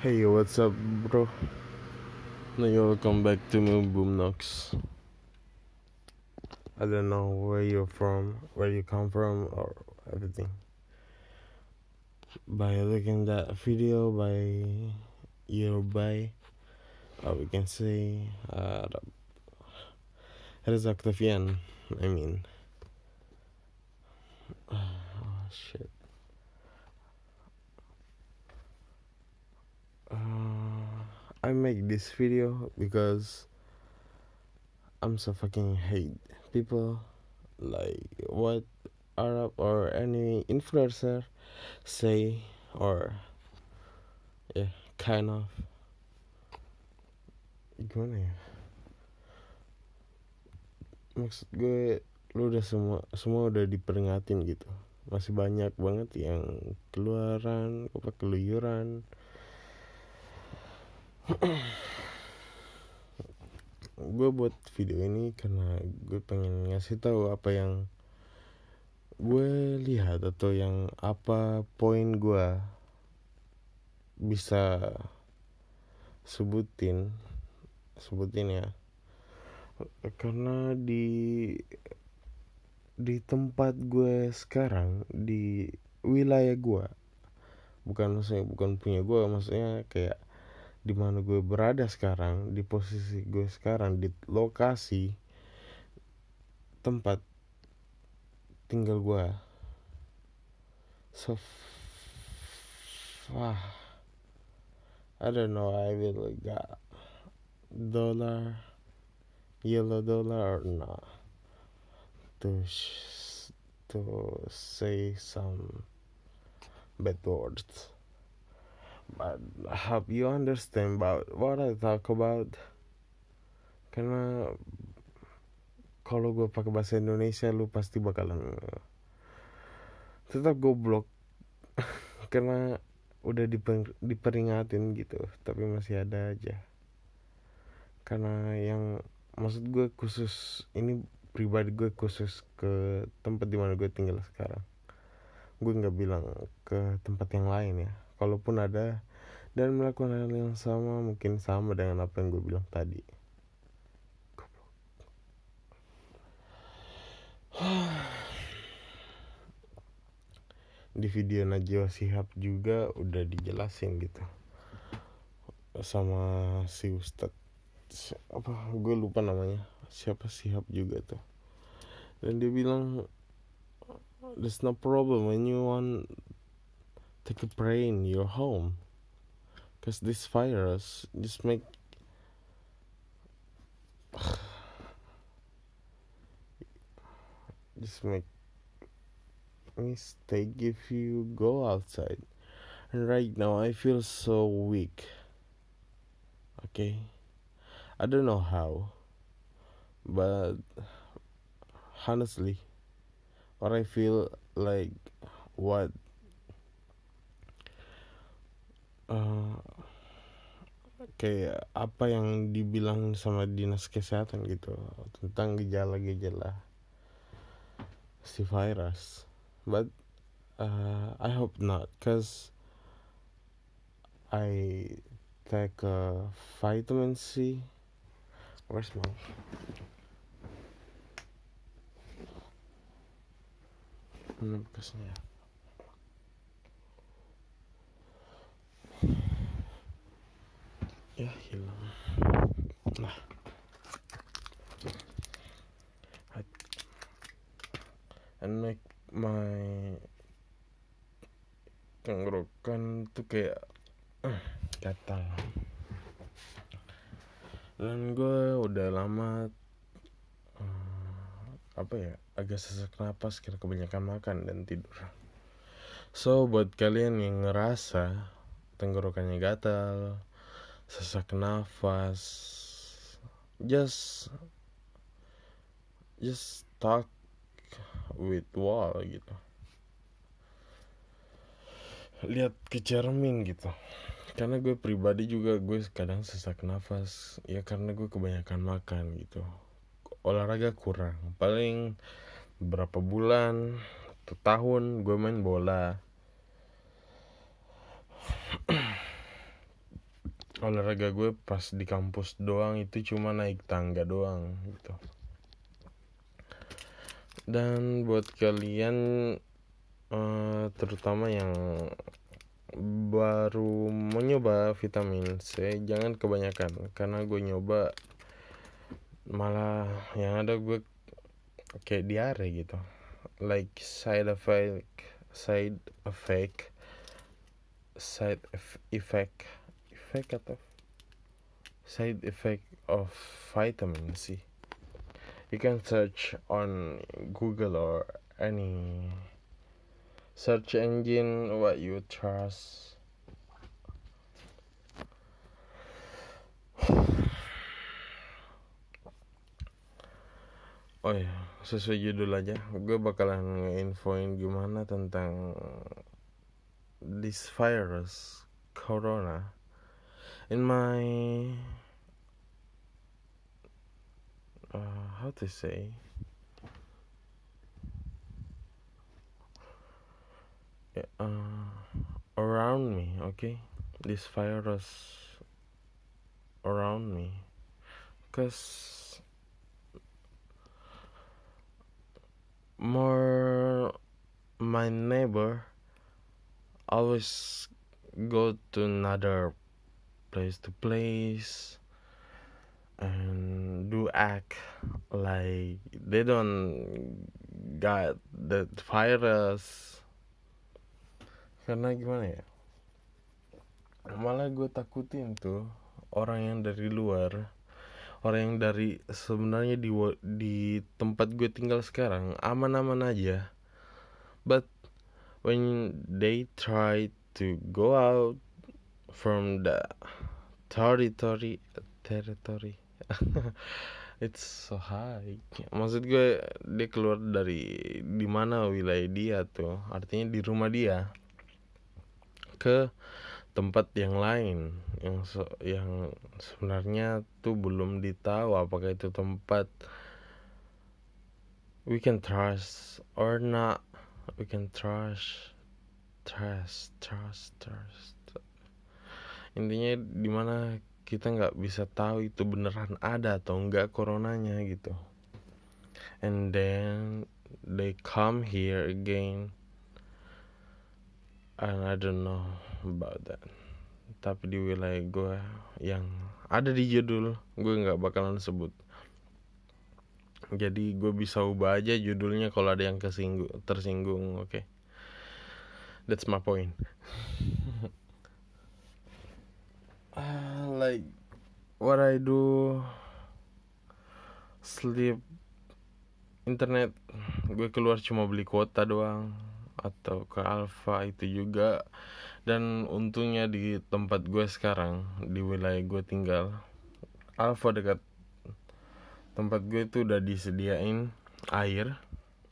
Hey, what's up, bro? Nigga, welcome back to Moon Boom I don't know where you're from, where you come from, or everything. By looking that video, by your by, or we can say, uh, Rezak Tafian, I mean. Oh, shit. I make this video because I'm so fucking hate people like what Arab or any influencer say or yeah kind of gimana ya maksud gue lu udah semua semua udah diperingatin gitu masih banyak banget yang keluaran apa keluyuran gue buat video ini karena gue pengen ngasih tahu apa yang gue lihat atau yang apa poin gue bisa sebutin sebutin ya karena di di tempat gue sekarang di wilayah gue bukan maksudnya bukan punya gue maksudnya kayak di mana gue berada sekarang di posisi gue sekarang di lokasi tempat tinggal gue so wah I don't know I really got dollar yellow dollar or not to to say some bad words but hope you understand about what I talk about karena kalau gue pakai bahasa Indonesia lu pasti bakalan tetap goblok karena udah diper, diperingatin gitu tapi masih ada aja karena yang maksud gue khusus ini pribadi gue khusus ke tempat dimana gue tinggal sekarang gue nggak bilang ke tempat yang lain ya kalaupun ada dan melakukan hal yang sama mungkin sama dengan apa yang gue bilang tadi di video Najwa Sihab juga udah dijelasin gitu sama si Ustadz apa gue lupa namanya siapa Sihab juga tuh dan dia bilang there's no problem when you want take a break in your home because this virus just make just make mistake if you go outside and right now i feel so weak okay i don't know how but honestly what i feel like what Eh, kayak apa yang dibilang sama dinas kesehatan gitu tentang gejala-gejala si virus but uh, I hope not cause I take a vitamin C where's my Kesnya. ya hilang nah and make my tenggorokan tuh kayak eh, gatal dan gue udah lama eh, apa ya agak sesak napas karena kebanyakan makan dan tidur so buat kalian yang ngerasa tenggorokannya gatal sesak nafas just just stuck with wall gitu lihat ke cermin gitu karena gue pribadi juga gue kadang sesak nafas ya karena gue kebanyakan makan gitu olahraga kurang paling berapa bulan atau tahun gue main bola olahraga gue pas di kampus doang itu cuma naik tangga doang gitu dan buat kalian uh, terutama yang baru menyoba vitamin C jangan kebanyakan karena gue nyoba malah yang ada gue kayak diare gitu like side effect side effect side effect effect atau side effect of vitamin C. You can search on Google or any search engine what you trust. Oh ya, sesuai judul aja, gue bakalan nginfoin gimana tentang this virus corona in my uh, how to say uh, around me okay this virus around me because more my neighbor always go to another place to place and do act like they don't got the virus karena gimana ya malah gue takutin tuh orang yang dari luar orang yang dari sebenarnya di di tempat gue tinggal sekarang aman-aman aja but when they try to go out from the territory territory it's so high maksud gue dia keluar dari di mana wilayah dia tuh artinya di rumah dia ke tempat yang lain yang so, yang sebenarnya tuh belum ditahu apakah itu tempat we can trust or not we can trust trust trust trust intinya dimana kita nggak bisa tahu itu beneran ada atau enggak coronanya gitu and then they come here again and I don't know about that tapi di wilayah gue yang ada di judul gue nggak bakalan sebut jadi gue bisa ubah aja judulnya kalau ada yang kesinggung tersinggung oke okay? that's my point Ah, like what I do sleep internet gue keluar cuma beli kuota doang atau ke Alfa itu juga dan untungnya di tempat gue sekarang di wilayah gue tinggal Alfa dekat tempat gue itu udah disediain air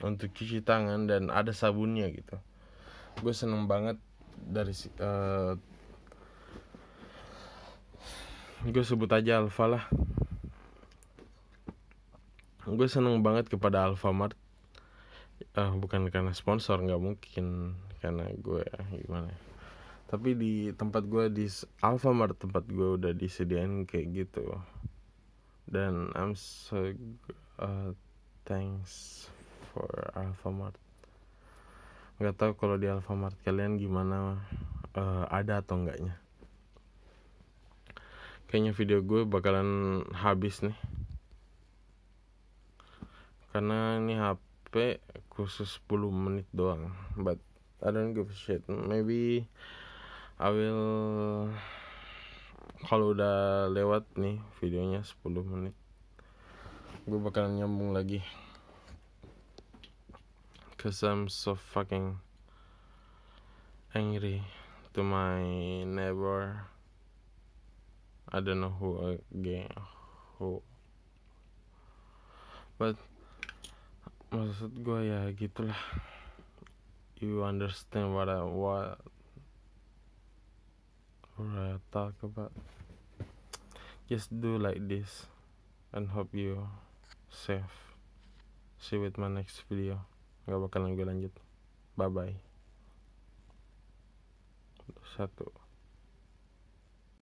untuk cuci tangan dan ada sabunnya gitu gue seneng banget dari uh, gue sebut aja Alfa lah gue seneng banget kepada Alfamart uh, bukan karena sponsor nggak mungkin karena gue ya, gimana ya. tapi di tempat gue di Alfamart tempat gue udah disediain kayak gitu dan I'm so uh, thanks for Alfamart nggak tahu kalau di Alfamart kalian gimana uh, ada atau enggaknya kayaknya video gue bakalan habis nih karena ini HP khusus 10 menit doang but I don't give a shit maybe I will kalau udah lewat nih videonya 10 menit gue bakalan nyambung lagi cause I'm so fucking angry to my neighbor I don't know who again who but maksud gue ya gitulah you understand what I what what I talk about just do like this and hope you safe see you with my next video Gak bakalan gue lanjut bye bye satu